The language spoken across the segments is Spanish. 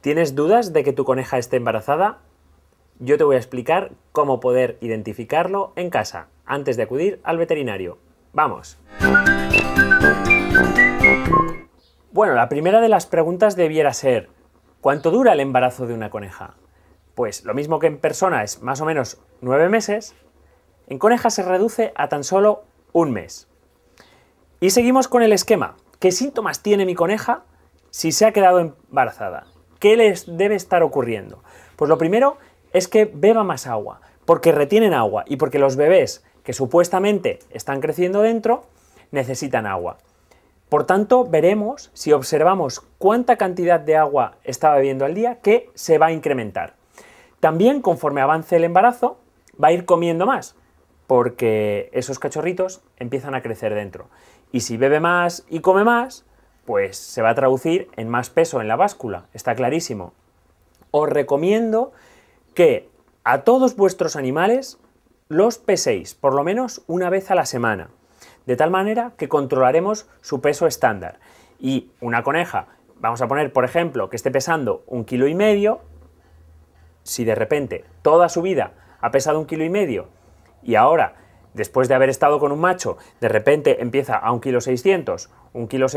¿Tienes dudas de que tu coneja esté embarazada? Yo te voy a explicar cómo poder identificarlo en casa antes de acudir al veterinario. ¡Vamos! Bueno, la primera de las preguntas debiera ser, ¿cuánto dura el embarazo de una coneja? Pues lo mismo que en persona es más o menos nueve meses, en coneja se reduce a tan solo un mes. Y seguimos con el esquema. ¿Qué síntomas tiene mi coneja si se ha quedado embarazada? ¿Qué les debe estar ocurriendo? Pues lo primero es que beba más agua, porque retienen agua y porque los bebés que supuestamente están creciendo dentro necesitan agua. Por tanto, veremos si observamos cuánta cantidad de agua está bebiendo al día que se va a incrementar. También, conforme avance el embarazo, va a ir comiendo más, porque esos cachorritos empiezan a crecer dentro. Y si bebe más y come más, pues se va a traducir en más peso en la báscula, está clarísimo. Os recomiendo que a todos vuestros animales los peséis por lo menos una vez a la semana, de tal manera que controlaremos su peso estándar. Y una coneja, vamos a poner por ejemplo que esté pesando un kilo y medio, si de repente toda su vida ha pesado un kilo y medio y ahora después de haber estado con un macho, de repente empieza a un kg, 700 kg, kilo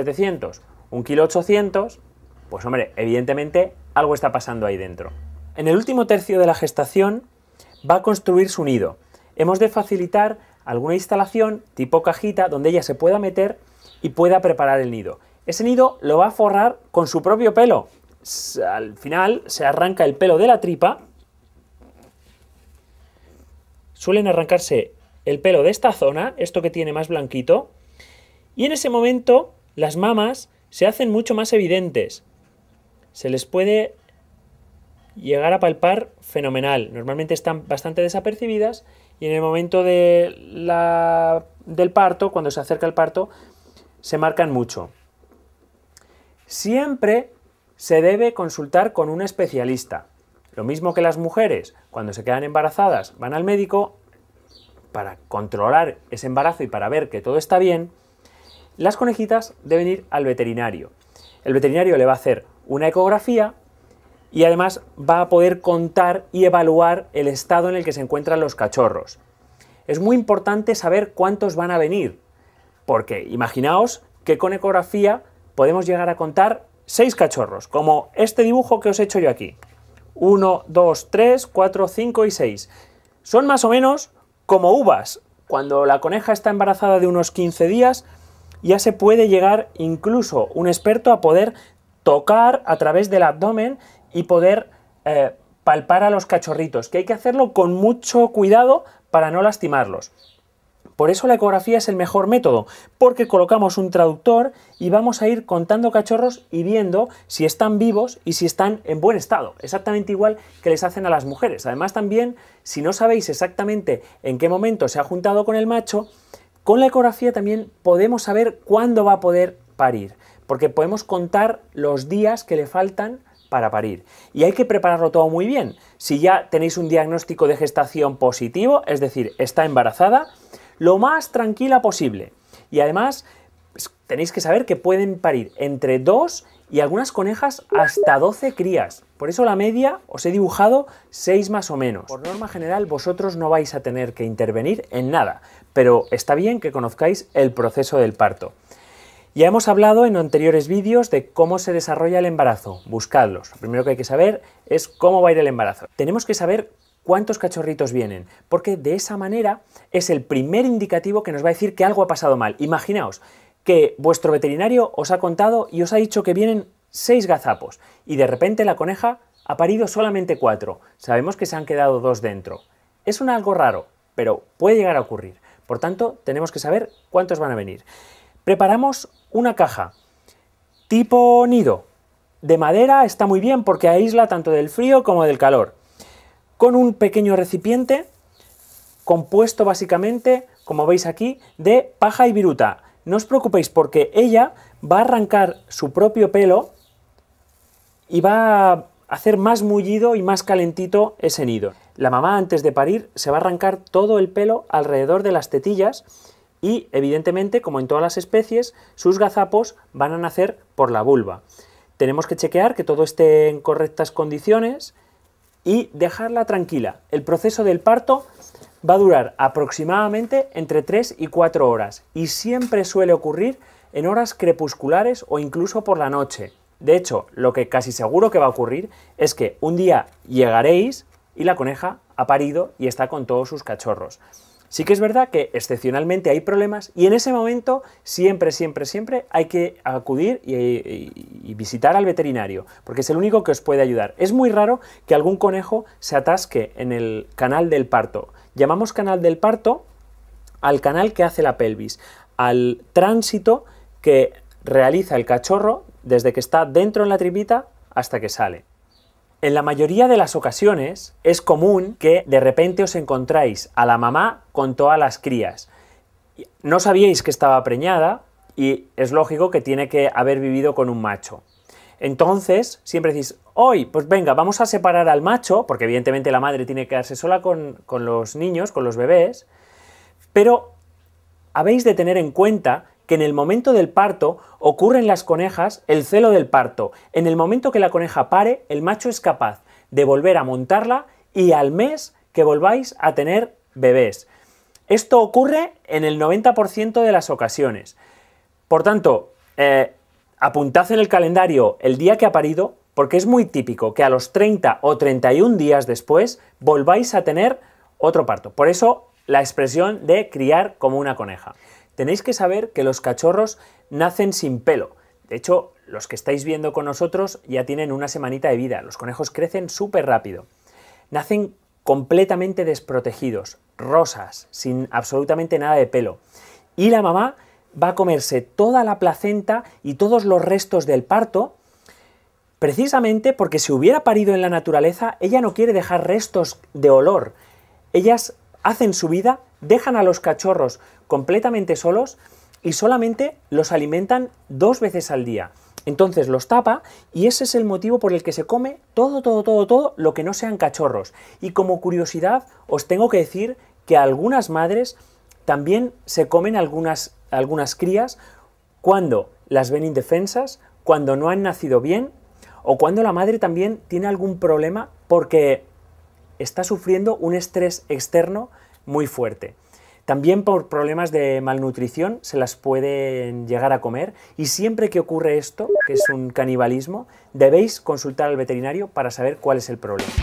kg, pues hombre, evidentemente algo está pasando ahí dentro. En el último tercio de la gestación va a construir su nido. Hemos de facilitar alguna instalación tipo cajita donde ella se pueda meter y pueda preparar el nido. Ese nido lo va a forrar con su propio pelo. Al final se arranca el pelo de la tripa. Suelen arrancarse el pelo de esta zona, esto que tiene más blanquito, y en ese momento las mamas se hacen mucho más evidentes. Se les puede llegar a palpar fenomenal. Normalmente están bastante desapercibidas y en el momento de la, del parto, cuando se acerca el parto, se marcan mucho. Siempre se debe consultar con un especialista. Lo mismo que las mujeres, cuando se quedan embarazadas, van al médico, para controlar ese embarazo y para ver que todo está bien, las conejitas deben ir al veterinario. El veterinario le va a hacer una ecografía y además va a poder contar y evaluar el estado en el que se encuentran los cachorros. Es muy importante saber cuántos van a venir, porque imaginaos que con ecografía podemos llegar a contar seis cachorros, como este dibujo que os he hecho yo aquí. 1, 2, 3, 4, 5 y 6. Son más o menos como uvas. Cuando la coneja está embarazada de unos 15 días, ya se puede llegar incluso un experto a poder tocar a través del abdomen y poder eh, palpar a los cachorritos, que hay que hacerlo con mucho cuidado para no lastimarlos. Por eso la ecografía es el mejor método, porque colocamos un traductor y vamos a ir contando cachorros y viendo si están vivos y si están en buen estado, exactamente igual que les hacen a las mujeres. Además también, si no sabéis exactamente en qué momento se ha juntado con el macho, con la ecografía también podemos saber cuándo va a poder parir, porque podemos contar los días que le faltan para parir. Y hay que prepararlo todo muy bien. Si ya tenéis un diagnóstico de gestación positivo, es decir, está embarazada, lo más tranquila posible. Y además, pues, tenéis que saber que pueden parir entre 2 y algunas conejas hasta 12 crías. Por eso la media os he dibujado 6 más o menos. Por norma general vosotros no vais a tener que intervenir en nada, pero está bien que conozcáis el proceso del parto. Ya hemos hablado en anteriores vídeos de cómo se desarrolla el embarazo. Buscadlos. Lo primero que hay que saber es cómo va a ir el embarazo. Tenemos que saber cuántos cachorritos vienen, porque de esa manera es el primer indicativo que nos va a decir que algo ha pasado mal. Imaginaos que vuestro veterinario os ha contado y os ha dicho que vienen seis gazapos y de repente la coneja ha parido solamente cuatro. Sabemos que se han quedado dos dentro. Es un algo raro, pero puede llegar a ocurrir. Por tanto, tenemos que saber cuántos van a venir. Preparamos una caja tipo nido. De madera está muy bien porque aísla tanto del frío como del calor con un pequeño recipiente compuesto básicamente, como veis aquí, de paja y viruta. No os preocupéis porque ella va a arrancar su propio pelo y va a hacer más mullido y más calentito ese nido. La mamá antes de parir se va a arrancar todo el pelo alrededor de las tetillas y evidentemente, como en todas las especies, sus gazapos van a nacer por la vulva. Tenemos que chequear que todo esté en correctas condiciones y dejarla tranquila. El proceso del parto va a durar aproximadamente entre 3 y 4 horas y siempre suele ocurrir en horas crepusculares o incluso por la noche. De hecho, lo que casi seguro que va a ocurrir es que un día llegaréis y la coneja ha parido y está con todos sus cachorros. Sí que es verdad que excepcionalmente hay problemas y en ese momento siempre, siempre, siempre hay que acudir y, y, y visitar al veterinario, porque es el único que os puede ayudar. Es muy raro que algún conejo se atasque en el canal del parto. Llamamos canal del parto al canal que hace la pelvis, al tránsito que realiza el cachorro desde que está dentro en la tripita hasta que sale. En la mayoría de las ocasiones es común que de repente os encontráis a la mamá con todas las crías. No sabíais que estaba preñada, y es lógico que tiene que haber vivido con un macho. Entonces, siempre decís, hoy, pues venga, vamos a separar al macho, porque evidentemente la madre tiene que quedarse sola con, los niños, con los bebés, pero habéis de tener en cuenta que en el momento del parto ocurre en las conejas el celo del parto. En el momento que la coneja pare, el macho es capaz de volver a montarla y al mes que volváis a tener bebés. Esto ocurre en el 90% de las ocasiones. Por tanto, eh, apuntad en el calendario el día que ha parido, porque es muy típico que a los 30 o 31 días después volváis a tener otro parto. Por eso la expresión de criar como una coneja. Tenéis que saber que los cachorros nacen sin pelo. De hecho, los que estáis viendo con nosotros ya tienen una semanita de vida. Los conejos crecen súper rápido. Nacen completamente desprotegidos, rosas, sin absolutamente nada de pelo. Y la mamá va a comerse toda la placenta y todos los restos del parto, precisamente porque si hubiera parido en la naturaleza, ella no quiere dejar restos de olor. Ellas hacen su vida, dejan a los cachorros completamente solos y solamente los alimentan dos veces al día. Entonces los tapa y ese es el motivo por el que se come todo, todo, todo, todo lo que no sean cachorros. Y como curiosidad, os tengo que decir que algunas madres también se comen algunas, algunas crías cuando las ven indefensas, cuando no han nacido bien o cuando la madre también tiene algún problema porque está sufriendo un estrés externo muy fuerte. También por problemas de malnutrición se las pueden llegar a comer y siempre que ocurre esto, que es un canibalismo, debéis consultar al veterinario para saber cuál es el problema.